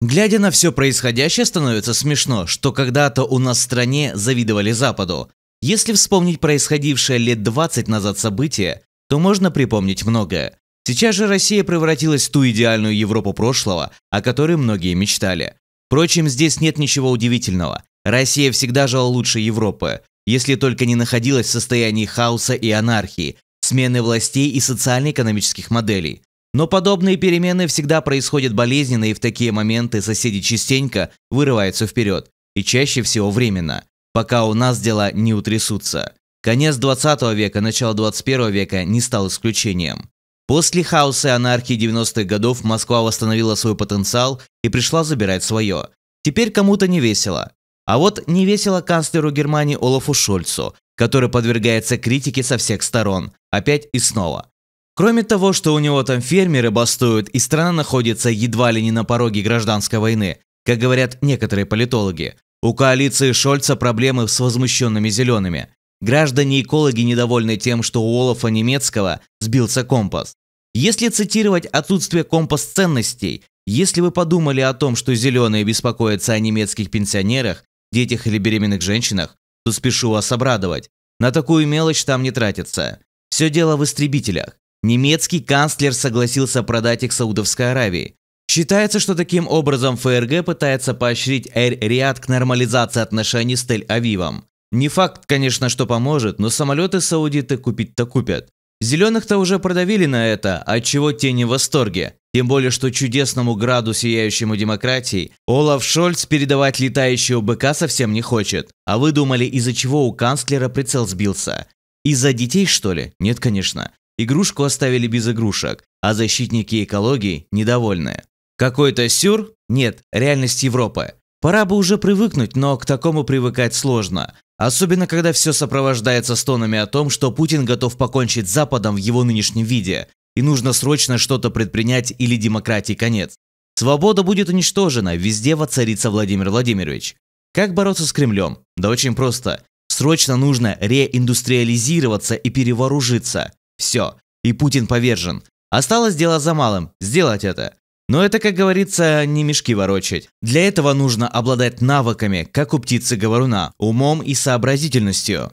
Глядя на все происходящее, становится смешно, что когда-то у нас в стране завидовали Западу. Если вспомнить происходившее лет 20 назад событие, то можно припомнить многое. Сейчас же Россия превратилась в ту идеальную Европу прошлого, о которой многие мечтали. Впрочем, здесь нет ничего удивительного. Россия всегда жила лучше Европы, если только не находилась в состоянии хаоса и анархии, смены властей и социально-экономических моделей. Но подобные перемены всегда происходят болезненно, и в такие моменты соседи частенько вырываются вперед, и чаще всего временно, пока у нас дела не утрясутся. Конец 20 века, начало 21 века не стал исключением. После хаоса и анархии 90-х годов Москва восстановила свой потенциал и пришла забирать свое. Теперь кому-то не весело. А вот не весело канцлеру Германии Олафу Шольцу, который подвергается критике со всех сторон, опять и снова. Кроме того, что у него там фермеры бастуют и страна находится едва ли не на пороге гражданской войны, как говорят некоторые политологи, у коалиции Шольца проблемы с возмущенными зелеными. Граждане-экологи недовольны тем, что у Олафа Немецкого сбился компас. Если цитировать отсутствие компас ценностей, если вы подумали о том, что зеленые беспокоятся о немецких пенсионерах, детях или беременных женщинах, то спешу вас обрадовать. На такую мелочь там не тратится. Все дело в истребителях. Немецкий канцлер согласился продать их Саудовской Аравии. Считается, что таким образом ФРГ пытается поощрить Эр-Риад к нормализации отношений с Тель-Авивом. Не факт, конечно, что поможет, но самолеты саудиты купить-то купят. Зеленых-то уже продавили на это, от чего те не в восторге. Тем более, что чудесному граду, сияющему демократии, Олаф Шольц передавать летающего быка совсем не хочет. А вы думали, из-за чего у канцлера прицел сбился? Из-за детей, что ли? Нет, конечно. Игрушку оставили без игрушек, а защитники экологии недовольны. Какой-то сюр? Нет, реальность Европы. Пора бы уже привыкнуть, но к такому привыкать сложно. Особенно, когда все сопровождается стонами о том, что Путин готов покончить с Западом в его нынешнем виде, и нужно срочно что-то предпринять или демократии конец. Свобода будет уничтожена, везде воцарится Владимир Владимирович. Как бороться с Кремлем? Да очень просто. Срочно нужно реиндустриализироваться и перевооружиться. Все. И Путин повержен. Осталось дело за малым – сделать это. Но это, как говорится, не мешки ворочать. Для этого нужно обладать навыками, как у птицы-говоруна, умом и сообразительностью.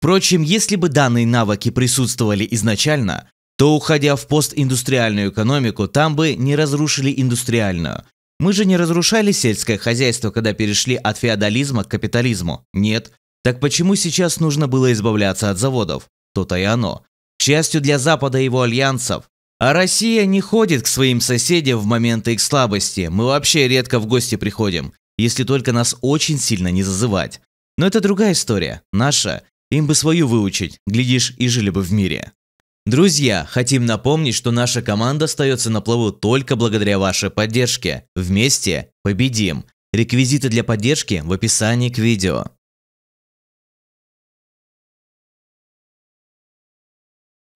Впрочем, если бы данные навыки присутствовали изначально, то, уходя в постиндустриальную экономику, там бы не разрушили индустриальную. Мы же не разрушали сельское хозяйство, когда перешли от феодализма к капитализму. Нет. Так почему сейчас нужно было избавляться от заводов? То-то и оно частью для Запада и его альянсов. А Россия не ходит к своим соседям в моменты их слабости. Мы вообще редко в гости приходим, если только нас очень сильно не зазывать. Но это другая история, наша. Им бы свою выучить, глядишь, и жили бы в мире. Друзья, хотим напомнить, что наша команда остается на плаву только благодаря вашей поддержке. Вместе победим. Реквизиты для поддержки в описании к видео.